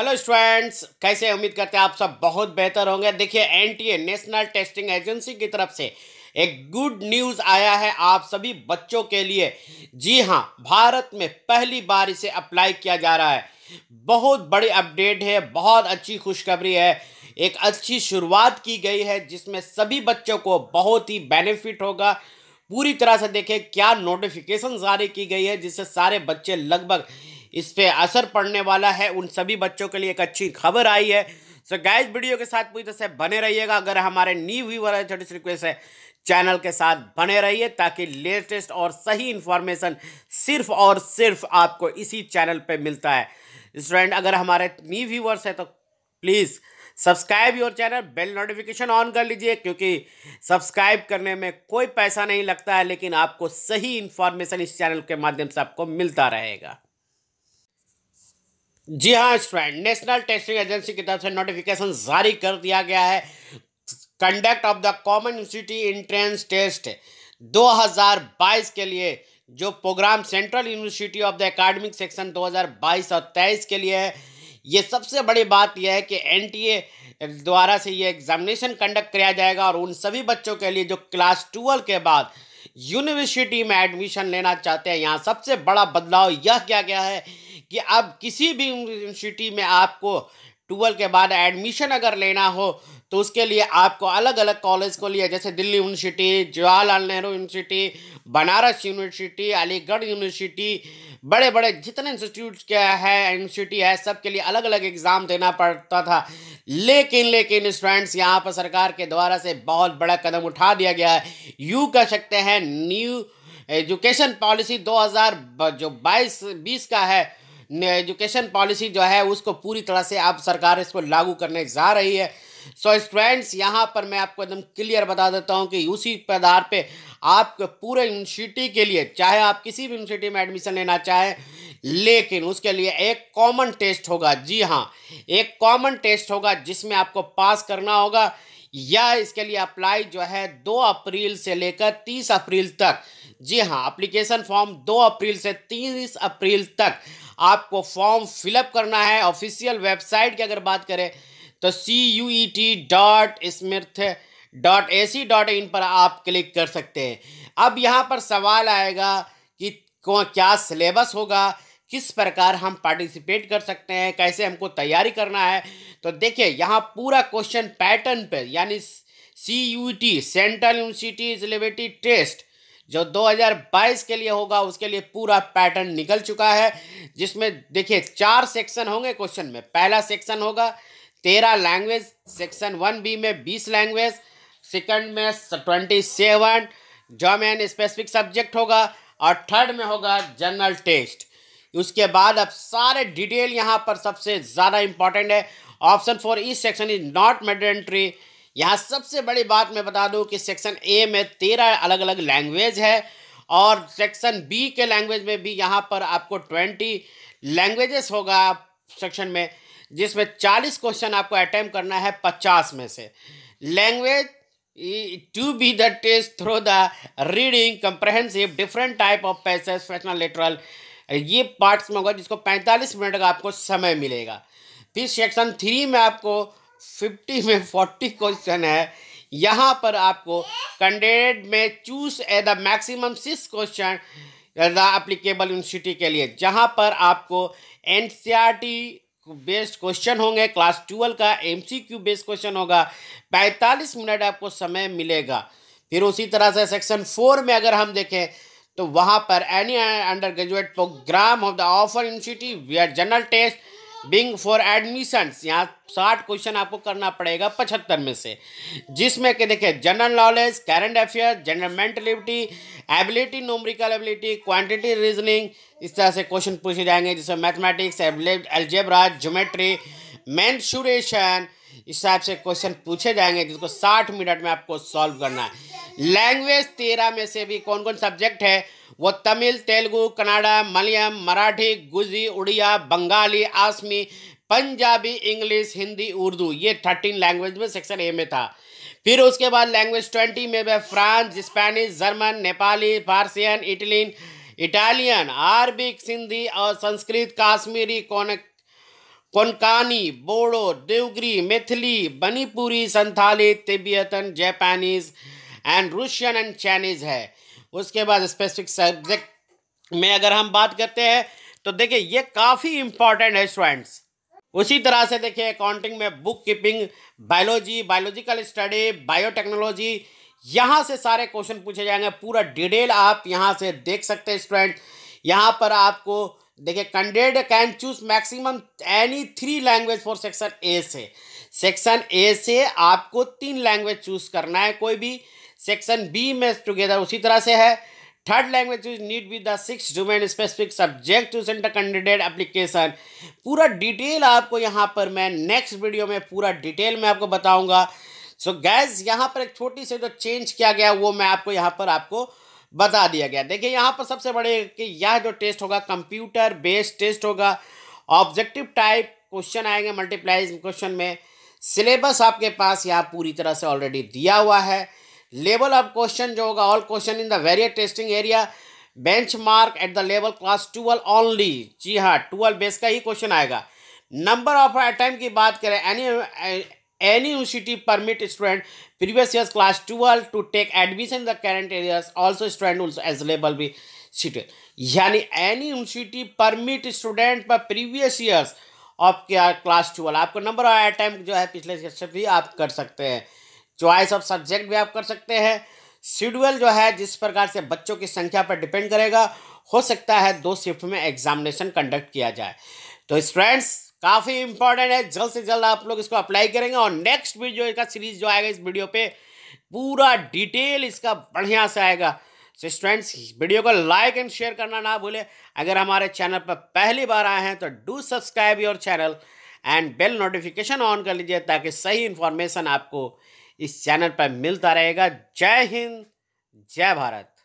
hello students कैसे उम्मीद करते हैं आप सब बहुत बेहतर होंगे देखिए एनटीए नेशनल टेस्टिंग एजेंसी की तरफ से एक गुड न्यूज़ आया है आप सभी बच्चों के लिए जी हाँ भारत में पहली बार इसे अप्लाई किया जा रहा है बहुत बड़ी अपडेट है बहुत अच्छी खुशखबरी है एक अच्छी शुरुआत की गई है जिसमें सभी बच्चों को बहुत ही बेनिफिट होगा पूरी तरह से देखें क्या नोटिफिकेशन जारी की गई है जिससे सारे बच्चे लगभग इस पर असर पड़ने वाला है उन सभी बच्चों के लिए एक अच्छी खबर आई है सो so गाइस वीडियो के साथ पूरी तरह से बने रहिएगा अगर हमारे न्यू व्यूवर है छोटी सी रिक्वेस्ट है चैनल के साथ बने रहिए ताकि लेटेस्ट और सही इन्फॉर्मेशन सिर्फ और सिर्फ आपको इसी चैनल पे मिलता है स्टूडेंट अगर हमारे न्यू व्यूवर्स है तो please subscribe your channel bell notification on कर लीजिए क्योंकि सब्सक्राइब करने में कोई पैसा नहीं लगता है लेकिन आपको सही इन्फॉर्मेशन इस चैनल के माध्यम से आपको मिलता रहेगा जी हाँ स्टूडेंट नेशनल टेस्टिंग एजेंसी की तरफ से नोटिफिकेशन जारी कर दिया गया है conduct of the common university entrance test 2022 के लिए जो programme central university of the academic section 2022 और 23 के लिए है ये सबसे बड़ी बात यह है कि एनटीए द्वारा से ये एग्जामिनेशन कंडक्ट कराया जाएगा और उन सभी बच्चों के लिए जो क्लास ट्वेल्व के बाद यूनिवर्सिटी में एडमिशन लेना चाहते हैं यहाँ सबसे बड़ा बदलाव यह क्या गया है कि अब किसी भी यूनिवर्सिटी में आपको ट्वेल्व के बाद एडमिशन अगर लेना हो तो उसके लिए आपको अलग अलग कॉलेज को लिए जैसे Delhi university Jawaharlal Nehru university Banaras university Aligarh university बड़े बड़े जितने इंस्टीट्यूट के हैं यूनिवर्सिटी है सब के लिए अलग अलग एग्ज़ाम देना पड़ता था लेकिन लेकिन स्टूडेंट्स यहाँ पर सरकार के द्वारा से बहुत बड़ा कदम उठा दिया गया है यू कह सकते हैं न्यू एजुकेशन पॉलिसी दो जो बाईस बीस का है एजुकेशन पॉलिसी जो है उसको पूरी तरह से आप सरकार इसको लागू करने जा रही है सो so स्टूडेंट्स यहाँ पर मैं आपको एकदम क्लियर बता देता हूँ कि उसी आधार पे आपके पूरे यूनिवर्सिटी के लिए चाहे आप किसी भी यूनिवर्सिटी में एडमिशन लेना चाहें लेकिन उसके लिए एक कॉमन टेस्ट होगा जी हाँ एक कॉमन टेस्ट होगा जिसमें आपको पास करना होगा या इसके लिए अप्लाई जो है दो अप्रैल से लेकर तीस अप्रैल तक जी हाँ अप्लीकेशन फॉर्म दो अप्रैल से तीस अप्रैल तक आपको फॉर्म फिलअप करना है ऑफिशियल वेबसाइट की अगर बात करें तो C U E T dot smith dot A C dot in पर आप क्लिक कर सकते हैं अब यहाँ पर सवाल आएगा कि क्या सिलेबस होगा किस प्रकार हम पार्टिसिपेट कर सकते हैं कैसे हमको तैयारी करना है तो देखिए यहाँ पूरा क्वेश्चन पैटर्न पे यानी C U T central university एलिवेटी टेस्ट जो 2022 के लिए होगा उसके लिए पूरा पैटर्न निकल चुका है जिसमें देखिए चार सेक्शन होंगे क्वेश्चन में पहला सेक्शन होगा तेरह लैंग्वेज सेक्शन वन बी में बीस लैंग्वेज सेकंड में twenty seven domain specific subject होगा और थर्ड में होगा जनरल टेस्ट उसके बाद अब सारे डिटेल यहाँ पर सबसे ज़्यादा इंपॉर्टेंट है ऑप्शन फॉर इस सेक्शन इज नॉट मेडेंट्री यहाँ सबसे बड़ी बात मैं बता दूँ कि सेक्शन ए में तेरह अलग अलग लैंग्वेज है और सेक्शन बी के लैंग्वेज में भी यहाँ पर आपको ट्वेंटी लैंग्वेजेस होगा सेक्शन में जिसमें चालीस क्वेश्चन आपको अटैम्प करना है पचास में से language to be the test through the reading comprehensive different type of passage factual literal ये पार्ट्स में होगा जिसको पैंतालीस मिनट का आपको समय मिलेगा फिर सेक्शन थ्री में आपको फिफ्टी में फोर्टी क्वेश्चन है यहाँ पर आपको candidate may choose a the maximum six question the applicable university के लिए जहाँ पर आपको एन बेस्ड क्वेश्चन होंगे क्लास ट्वेल्व का क्यू बेस्ड क्वेश्चन होगा पैंतालीस मिनट आपको समय मिलेगा फिर उसी तरह से सेक्शन फोर में अगर हम देखें तो वहाँ पर any undergraduate programme of the offer university we are general test being for admissions यहाँ साठ क्वेश्चन आपको करना पड़ेगा पचहत्तर में से जिसमें कि देखिए general knowledge current affair general mentality ability numerical ability quantity reasoning इस तरह से क्वेश्चन पूछे जाएंगे जिसमें मैथमेटिक्स एलजेबरा जोमेट्री मैंशुरेशन इस हिसाब से क्वेश्चन पूछे जाएंगे जिसको साठ मिनट में आपको सॉल्व करना है लैंग्वेज तेरह में से भी कौन कौन सब्जेक्ट है वो तमिल तेलुगु कनाडा मलयालम मराठी गुजी उड़िया बंगाली आसमी पंजाबी इंग्लिश हिंदी उर्दू ये थर्टीन लैंग्वेज में सेक्शन ए में था फिर उसके बाद लैंग्वेज ट्वेंटी में वह फ्रांस स्पेनिश जर्मन नेपाली फारसियन इटलिन इटालियन आरबिक सिंधी और संस्कृत काश्मीरी कौन कोनकानी बोडो देवगरी Maithili Manipuri Santhali Tibetan Japanese and Russian and Chinese है उसके बाद स्पेसिफिक सब्जेक्ट में अगर हम बात करते हैं तो देखिए ये काफ़ी इंपॉर्टेंट है स्टूडेंट्स उसी तरह से देखिए अकाउंटिंग में bookkeeping biology biological study biotechnology यहाँ से सारे क्वेश्चन पूछे जाएंगे पूरा डिटेल आप यहाँ से देख सकते हैं स्टूडेंट यहाँ पर आपको देखिए candidate can choose maximum any three language for section A से सेक्शन ए से आपको तीन लैंग्वेज चूज करना है कोई भी सेक्शन बी में टुगेदर उसी तरह से है third language use need be the six domain specific subject to centre candidate application पूरा डिटेल आपको यहाँ पर मैं नेक्स्ट वीडियो में पूरा डिटेल में आपको बताऊँगा सो गैज गैस यहाँ पर एक छोटी सी जो चेंज किया गया वो मैं आपको यहाँ पर आपको बता दिया गया देखिए यहाँ पर सबसे बड़े कि यह जो टेस्ट होगा कंप्यूटर बेस्ड टेस्ट होगा ऑब्जेक्टिव टाइप क्वेश्चन आएंगे मल्टीप्लाइज क्वेश्चन में सिलेबस आपके पास यहाँ पूरी तरह से ऑलरेडी दिया हुआ है लेवल ऑफ क्वेश्चन जो होगा all question in the various testing area benchmark at the level class twelve only जी हाँ ट्वेल्व बेस का ही क्वेश्चन आएगा नंबर ऑफ अटैम्प की बात करें any any university permit student previous year class twelve to take admission the current areas also student as eligible भी seat यानी एनी यूनिवर्सिटी परमिट स्टूडेंट पर previous years of class twelve आपको number of attempt जो है पिछले भी आप कर सकते हैं चॉइस ऑफ सब्जेक्ट भी आप कर सकते हैं शेड्यूल जो है जिस प्रकार से बच्चों की संख्या पर डिपेंड करेगा हो सकता है दो शिफ्ट में एग्जामिनेशन कंडक्ट किया जाए तो स्टूडेंट्स काफ़ी इंपॉर्टेंट है जल्द से जल्द आप लोग इसको अप्लाई करेंगे और नेक्स्ट वीडियो का सीरीज जो आएगा इस वीडियो पे पूरा डिटेल इसका बढ़िया से आएगा सो तो स्टूडेंट्स वीडियो को लाइक एंड शेयर करना ना भूलें अगर हमारे चैनल पर पहली बार आए हैं तो do subscribe your channel and bell notification on कर लीजिए ताकि सही इन्फॉर्मेशन आपको इस चैनल पर मिलता रहेगा जय हिंद जय भारत